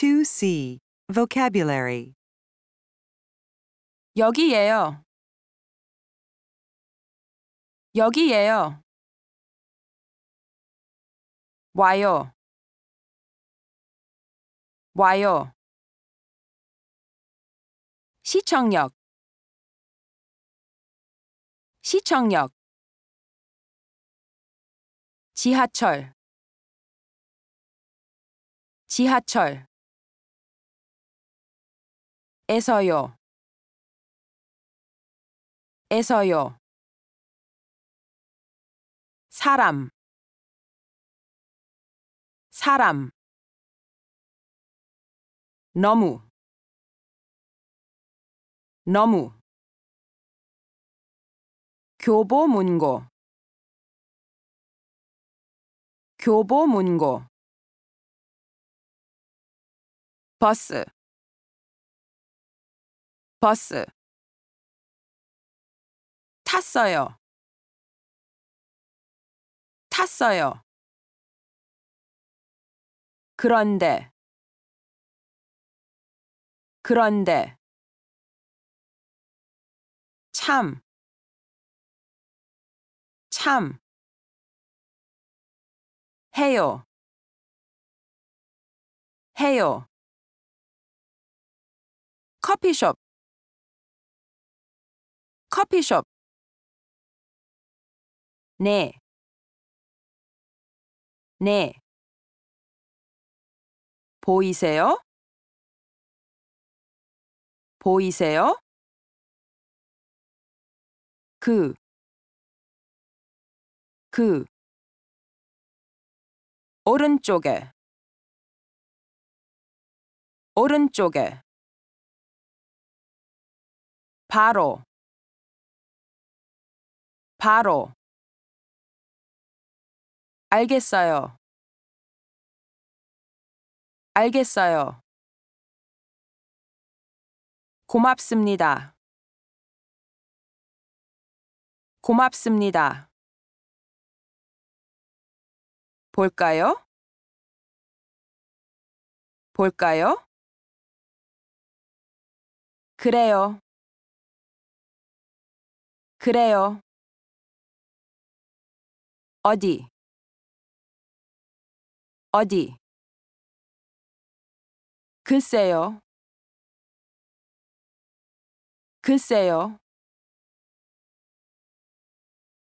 2C Vocabulary 여기예요. 여기예요. 와요. 와요. 시청역. 시청역. 지하철. 지하철. 에서요 에서요 사람 사람 너무 너무 교보문고 교보문고 버스 버스 탔어요. 탔어요. 그런데 그런데 참, 참, 해요, 해요. 커피숍, 커피숍 네. 네. 보이세요? 보이세요? 그, 그, 오른쪽에, 오른쪽에, 바로, 바로 알겠어요. 알겠어요. 고맙습니다. 고맙습니다. 볼까요? 볼까요? 그래요. 그래요. 어디 어디 글쎄요 글쎄요